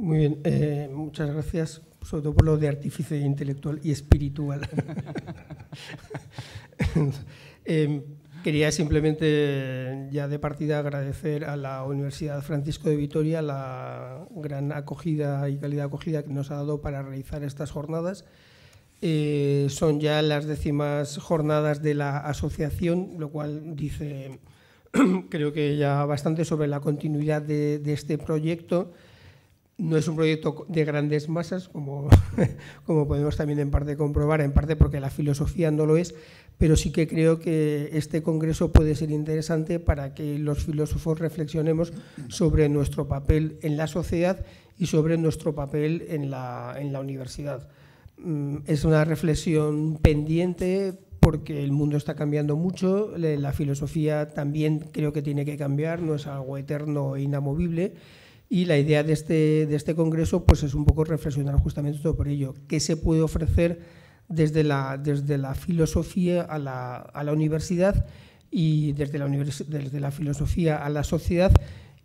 Muy bien, eh, muchas gracias, sobre todo por lo de artífice intelectual y espiritual. Em, quería simplemente, ya de partida, agradecer a la Universidad Francisco de Vitoria la gran acogida y calidad de acogida que nos ha dado para realizar estas jornadas. Eh, son ya las décimas jornadas de la asociación, lo cual dice, creo que ya bastante sobre la continuidad de este proyecto no es un proyecto de grandes masas, como, podemos también en parte comprobar, en parte porque la filosofía no lo es, pero sí que creo que este congreso puede ser interesante para que los filósofos reflexionemos sobre nuestro papel en la sociedad y sobre nuestro papel en la, en la universidad. Mm, es una reflexión pendiente, porque el mundo está cambiando mucho, la filosofía también creo que tiene que cambiar, no es algo eterno e inamovible y la idea este, de este, congreso pues, es un poco reflexionar justamente todo por ello. ¿Qué se puede ofrecer desde la, filosofía a la, universidad y desde la, desde la filosofía a la sociedad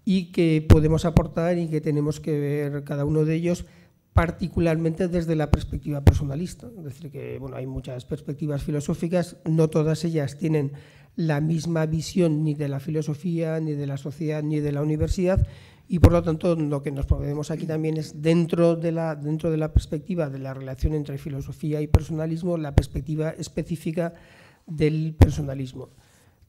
y qué podemos aportar y qué tenemos que ver cada uno de ellos? particularmente desde la perspectiva personalista. Es decir, que bueno, hay muchas perspectivas filosóficas, no todas ellas tienen la misma visión ni de la filosofía, ni de la sociedad, ni de la universidad, y por lo tanto lo que nos proveemos aquí también es dentro de la, dentro de la perspectiva de la relación entre filosofía y personalismo, la perspectiva específica del personalismo.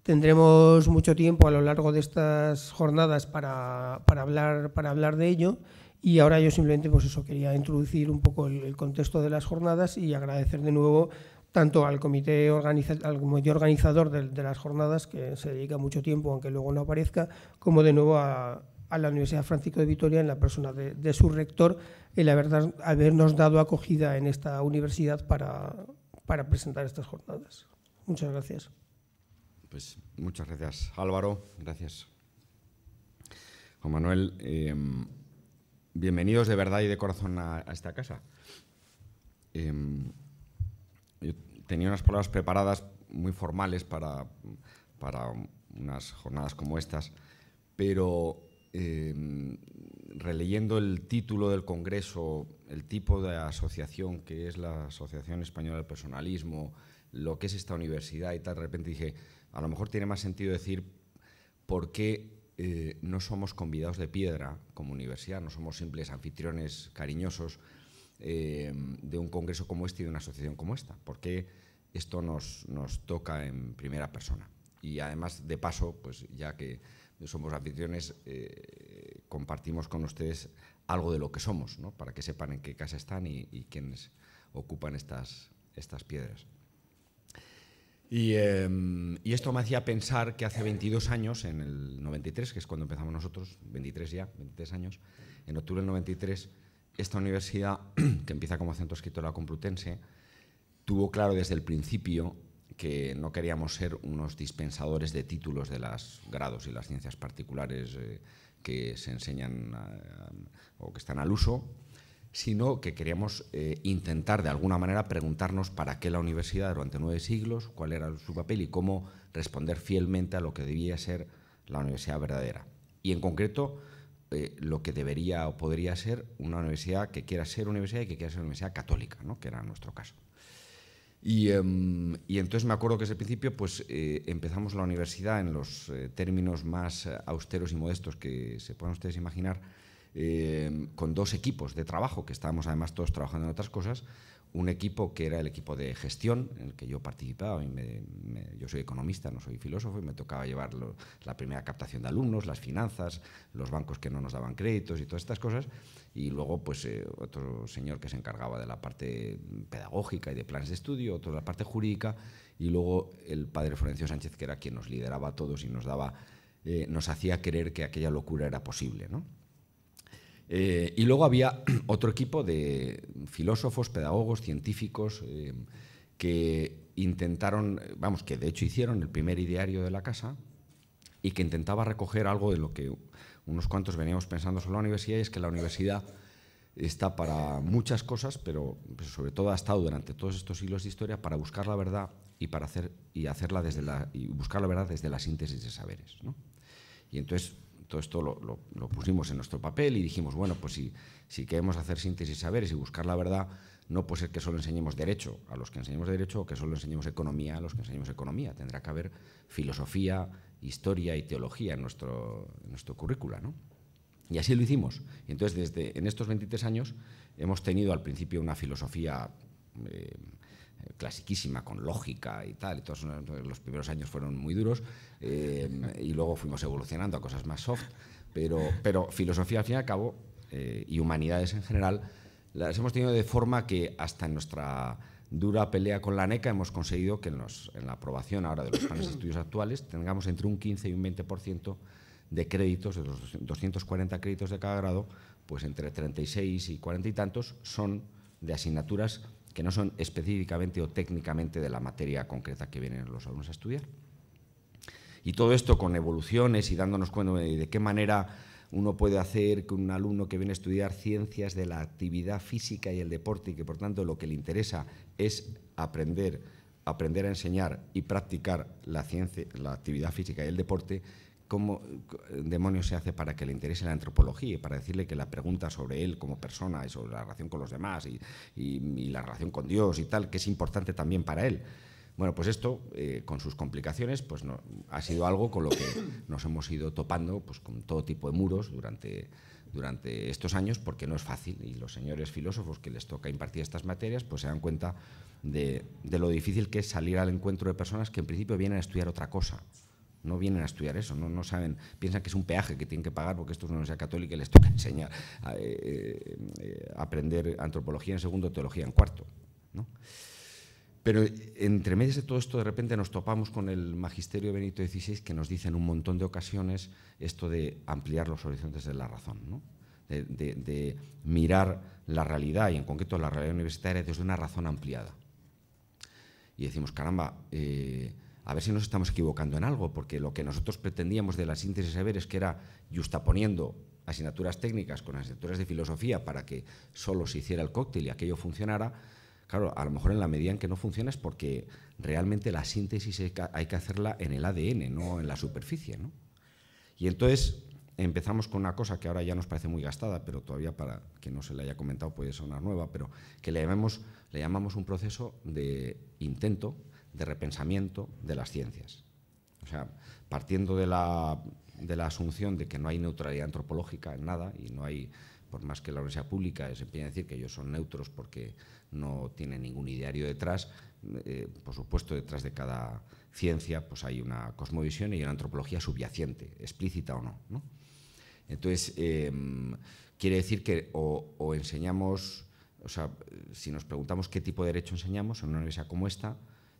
Tendremos mucho tiempo a lo largo de estas jornadas para, para hablar, para hablar de ello y ahora yo simplemente pues eso, quería introducir un poco el, contexto de las jornadas y agradecer de nuevo tanto al comité, organizador de, las jornadas, que se dedica mucho tiempo, aunque luego no aparezca, como de nuevo a, a la Universidad Francisco de Vitoria en la persona de, su rector el verdad habernos dado acogida en esta universidad para, presentar estas jornadas. Muchas gracias. Pues muchas gracias Álvaro, gracias Juan Manuel. Em, bienvenidos de verdad y de corazón a, esta casa. Em, yo tenía unas palabras preparadas muy formales para, para unas jornadas como estas, pero Em, releyendo el título del Congreso, el tipo de asociación que es la Asociación Española del Personalismo, lo que es esta universidad y tal, de repente dije, a lo mejor tiene más sentido decir por qué eh, no somos convidados de piedra como universidad, no somos simples anfitriones cariñosos em, de un congreso como este y de una asociación como esta. ¿Por qué esto nos, nos toca en primera persona? Y además, de paso, pues ya que somos aficiones, eh, compartimos con ustedes algo de lo que somos, para que sepan en qué casa están y, quiénes ocupan estas, estas piedras. Y, em, y, esto me hacía pensar que hace 22 años, en el 93, que es cuando empezamos nosotros, 23 ya, 23 años, en octubre del 93, esta universidad, que empieza como Centro Escritora Complutense, tuvo claro desde el principio que no queríamos ser unos dispensadores de títulos de los grados y las ciencias particulares eh, que se enseñan eh, o que están al uso, sino que queríamos eh, intentar de alguna manera preguntarnos para qué la universidad durante nueve siglos, cuál era su papel y cómo responder fielmente a lo que debía ser la universidad verdadera. Y en concreto, lo que debería o podría ser una universidad que quiera ser universidad y que quiera ser universidad católica, ¿no? que era nuestro caso. Em, y, entonces me acuerdo que desde el principio pues, eh, empezamos la universidad en los eh, términos más eh, austeros y modestos que se puedan ustedes imaginar eh, con dos equipos de trabajo, que estábamos además todos trabajando en otras cosas, un equipo que era el equipo de gestión, en el que yo participaba, yo soy economista, no soy filósofo, y me tocaba llevar la primera captación de alumnos, las finanzas, los bancos que no nos daban créditos y todas estas cosas, y luego pues eh, otro señor que se encargaba de la parte pedagógica y de planes de estudio, otro de la parte jurídica, y luego el padre Florencio Sánchez, que era quien nos lideraba a todos y nos daba, eh, nos hacía creer que aquella locura era posible, ¿no? Eh, y luego había otro equipo de filósofos, pedagogos, científicos, em, que intentaron, vamos, que de hecho hicieron el primer ideario de la casa y que intentaba recoger algo de lo que unos cuantos veníamos pensando sobre la universidad, y es que la universidad está para muchas cosas, pero pues, sobre todo ha estado durante todos estos siglos de historia para buscar la verdad y para hacer y hacerla desde la y buscar la verdad desde la síntesis de saberes, Y entonces todo esto lo, pusimos en nuestro papel y dijimos, bueno, pues si, queremos hacer síntesis saberes y buscar la verdad, no puede ser que solo enseñemos derecho a los que enseñemos derecho o que solo enseñemos economía a los que enseñemos economía. Tendrá que haber filosofía, historia y teología en nuestro, en nuestro currícula, ¿no? Y así lo hicimos. entonces, desde en estos 23 años, hemos tenido al principio una filosofía eh, clasiquísima, con lógica y tal. todos los primeros años fueron muy duros eh, y luego fuimos evolucionando a cosas más soft. Pero, pero filosofía, al fin y al cabo, eh, y humanidades en general, las hemos tenido de forma que hasta en nuestra dura pelea con la NECA hemos conseguido que en, en la aprobación ahora de los planes de estudios actuales tengamos entre un 15 y un 20% de créditos, de los 240 créditos de cada grado, pues entre 36 y 40 y tantos son de asignaturas que no son específicamente o técnicamente de la materia concreta que vienen los alumnos a estudiar. Y todo esto con evoluciones y dándonos cuenta de qué manera uno puede hacer que un alumno que viene a estudiar ciencias de la actividad física y el deporte y que por tanto lo que le interesa es aprender, aprender a enseñar y practicar la, ciencia, la actividad física y el deporte, ¿Cómo eh, demonios se hace para que le interese la antropología y para decirle que la pregunta sobre él como persona y sobre la relación con los demás y, la relación con Dios y tal, que es importante también para él? Bueno, pues esto, eh, con sus complicaciones, pues no, ha sido algo con lo que nos hemos ido topando pues, con todo tipo de muros durante, durante estos años, porque no es fácil. Y los señores filósofos que les toca impartir estas materias, pues se dan cuenta de lo difícil que es salir al encuentro de personas que en principio vienen a estudiar otra cosa no vienen a estudiar eso, no, no saben, piensan que es un peaje que tienen que pagar porque esto es una universidad católica y les toca enseñar eh, eh, aprender antropología en segundo, teología en cuarto. Pero entre medias de todo esto, de repente nos topamos con el magisterio Benito XVI que nos dice en un montón de ocasiones esto de ampliar los horizontes de la razón, de, mirar la realidad y en concreto la realidad universitaria desde una razón ampliada. Y decimos, caramba, eh, a ver si nos estamos equivocando en algo, porque lo que nosotros pretendíamos de la síntesis de saber es que era justaponiendo asignaturas técnicas con asignaturas de filosofía para que solo se hiciera el cóctel y aquello funcionara, claro, a lo mejor en la medida en que no funciona es porque realmente la síntesis hay que hacerla en el ADN, no en la superficie. ¿no? Y entonces empezamos con una cosa que ahora ya nos parece muy gastada, pero todavía para que no se le haya comentado puede sonar nueva, pero que le, le llamamos un proceso de intento, de repensamiento de las ciencias. O sea, partiendo de la, asunción de que no hay neutralidad antropológica en nada y no hay, por más que la universidad pública se empiece a decir que ellos son neutros porque no tienen ningún ideario detrás, eh, por supuesto detrás de cada ciencia pues hay una cosmovisión y una antropología subyacente, explícita o no. Entonces, em, quiere decir que o, enseñamos, o sea, si nos preguntamos qué tipo de derecho enseñamos en una universidad como esta,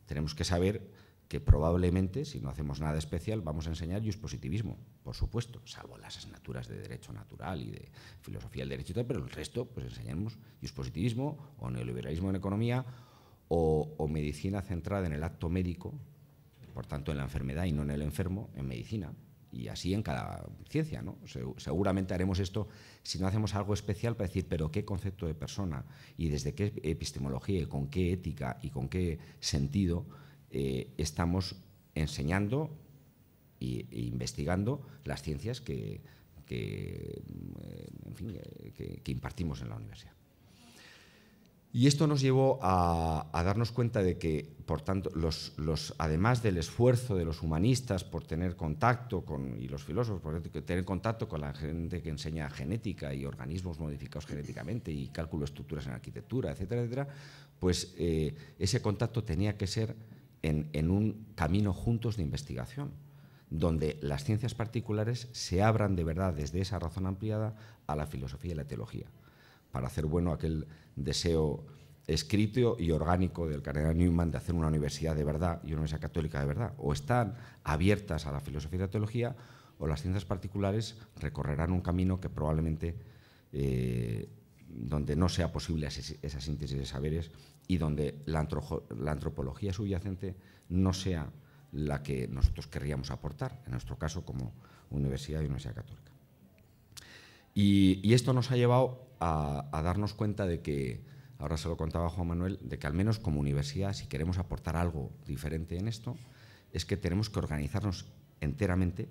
tenemos que saber que probablemente, si no hacemos nada especial, vamos a enseñar positivismo, por supuesto, salvo las asignaturas de Derecho Natural y de Filosofía del Derecho y tal, pero el resto, pues enseñamos positivismo o neoliberalismo en economía o, medicina centrada en el acto médico, por tanto en la enfermedad y no en el enfermo, en medicina, y así en cada ciencia. ¿no? Seguramente haremos esto si no hacemos algo especial para decir, pero qué concepto de persona y desde qué epistemología y con qué ética y con qué sentido eh, estamos enseñando e, investigando las ciencias que eh, eh, impartimos en la universidad. Y esto nos llevó a, darnos cuenta de que, por tanto, además del esfuerzo de los humanistas por tener contacto con, y los filósofos por tener contacto con la gente que enseña genética y organismos modificados genéticamente y cálculo estructuras en arquitectura, etcétera, etcétera, pues eh, ese contacto tenía que ser en un camino juntos de investigación donde las ciencias particulares se abran de verdad desde esa razón ampliada a la filosofía y la teología para hacer bueno aquel deseo escrito y orgánico del cardenal Newman de hacer una universidad de verdad y una universidad católica de verdad. O están abiertas a la filosofía y la teología, o las ciencias particulares recorrerán un camino que probablemente eh, donde no sea posible esa síntesis de saberes y donde la, antropología subyacente no sea la que nosotros querríamos aportar, en nuestro caso como universidad y universidad católica. y esto nos ha llevado a, darnos cuenta de que, ahora se lo contaba Juan Manuel, de que al menos como universidad, si queremos aportar algo diferente en esto, es que tenemos que organizarnos enteramente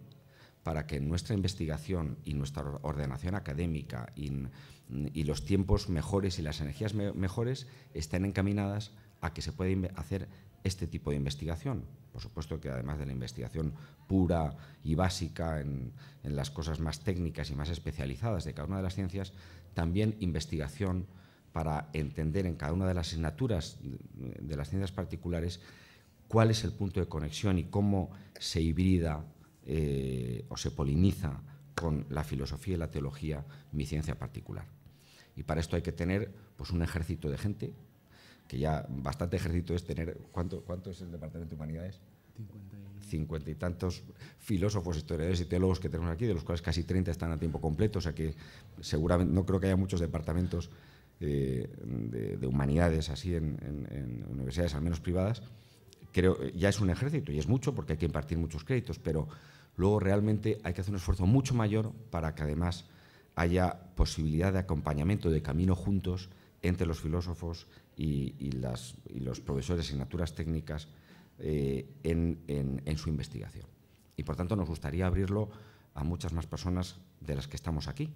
para que nuestra investigación y nuestra ordenación académica y, los tiempos mejores y las energías mejores estén encaminadas a que se pueda hacer este tipo de investigación. Por supuesto que además de la investigación pura y básica en, en las cosas más técnicas y más especializadas de cada una de las ciencias, también investigación para entender en cada una de las asignaturas de las ciencias particulares cuál es el punto de conexión y cómo se hibrida eh, o se poliniza con la filosofía y la teología, mi ciencia particular. Y para esto hay que tener pues, un ejército de gente, que ya bastante ejército es tener, ¿cuánto, cuánto es el Departamento de Humanidades? 50 y... tantos filósofos, historiadores y teólogos que tenemos aquí, de los cuales casi 30 están a tiempo completo, o sea que seguramente no creo que haya muchos departamentos eh, de, humanidades así en, en, universidades, al menos privadas. Creo, eh, ya es un ejército y es mucho porque hay que impartir muchos créditos, pero luego realmente hay que hacer un esfuerzo mucho mayor para que además haya posibilidad de acompañamiento, de camino juntos entre los filósofos y, los profesores de asignaturas técnicas eh, en, su investigación. Y por tanto nos gustaría abrirlo a muchas más personas de las que estamos aquí.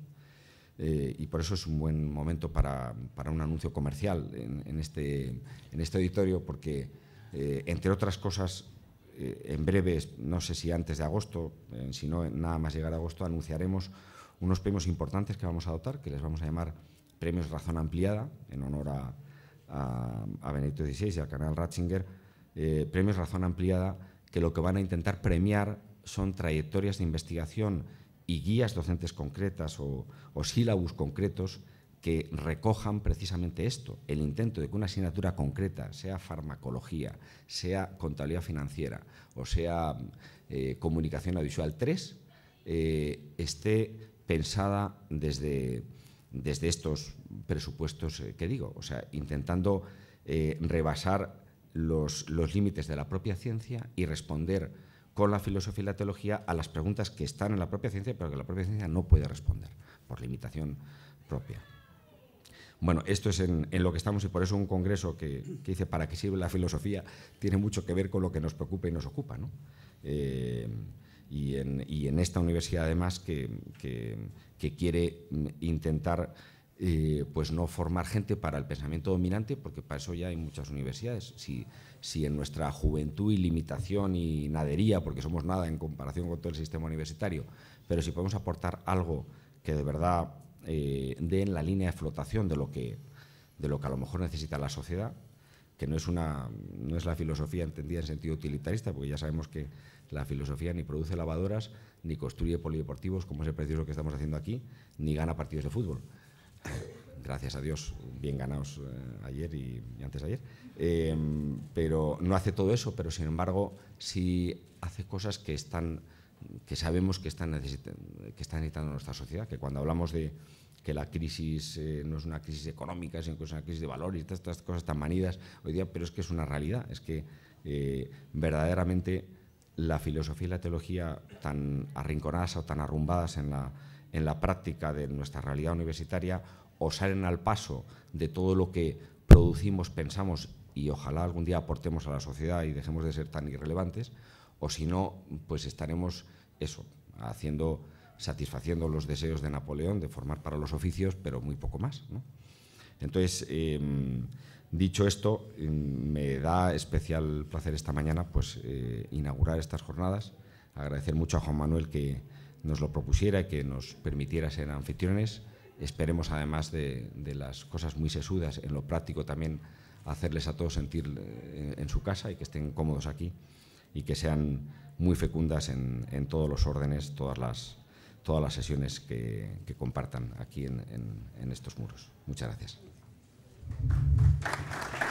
Eh, y por eso es un buen momento para, un anuncio comercial en, este, este, auditorio, porque, eh, entre otras cosas, eh, en breve, no sé si antes de agosto, eh, si no, nada más llegar a agosto, anunciaremos unos premios importantes que vamos a dotar, que les vamos a llamar Premios Razón Ampliada, en honor a, a, Benedicto XVI y al canal Ratzinger. Eh, premios Razón Ampliada, que lo que van a intentar premiar son trayectorias de investigación y guías docentes concretas o, o concretos que recojan precisamente esto, el intento de que una asignatura concreta, sea farmacología, sea contabilidad financiera o sea mm, eh, comunicación audiovisual 3, eh, esté pensada desde, desde estos presupuestos eh, que digo, o sea, intentando rebasar los límites de la propia ciencia y responder con la filosofía y la teología a las preguntas que están en la propia ciencia, pero que la propia ciencia no puede responder por limitación propia. Bueno, esto es en, lo que estamos y por eso un congreso que, dice para qué sirve la filosofía tiene mucho que ver con lo que nos preocupa y nos ocupa. Eh, y, en, esta universidad además que, quiere mm, intentar eh, pues no formar gente para el pensamiento dominante, porque para eso ya hay muchas universidades. si en nuestra juventud y limitación y nadería, porque somos nada en comparación con todo el sistema universitario, pero si podemos aportar algo que de verdad eh, den la línea de flotación de lo, que, de lo que a lo mejor necesita la sociedad, que no es, una, no es la filosofía entendida en sentido utilitarista, porque ya sabemos que la filosofía ni produce lavadoras, ni construye polideportivos, como es el precioso que estamos haciendo aquí, ni gana partidos de fútbol. Gracias a Dios, bien ganados eh, ayer y, antes de ayer. Eh, pero no hace todo eso, pero sin embargo sí hace cosas que están que sabemos que está, necesitando nuestra sociedad, que cuando hablamos de que la crisis eh, no es una crisis económica, sino que es una crisis de valores, todas estas cosas tan manidas hoy día, pero es que es una realidad, es que eh, verdaderamente la filosofía y la teología tan arrinconadas o tan arrumbadas en la práctica de nuestra realidad universitaria o salen al paso de todo lo que producimos, pensamos y ojalá algún día aportemos a la sociedad y dejemos de ser tan irrelevantes, o si no, pues estaremos eso, haciendo, satisfaciendo los deseos de Napoleón de formar para los oficios, pero muy poco más. Entonces, em, dicho esto, em, me da especial placer esta mañana pues, eh, inaugurar estas jornadas, agradecer mucho a Juan Manuel que nos lo propusiera y que nos permitiera ser anfitriones. Esperemos, además de, las cosas muy sesudas, en lo práctico también hacerles a todos sentir eh, en su casa y que estén cómodos aquí y que sean muy fecundas en, todos los órdenes, todas las, todas las sesiones que, compartan aquí en estos muros. Muchas gracias.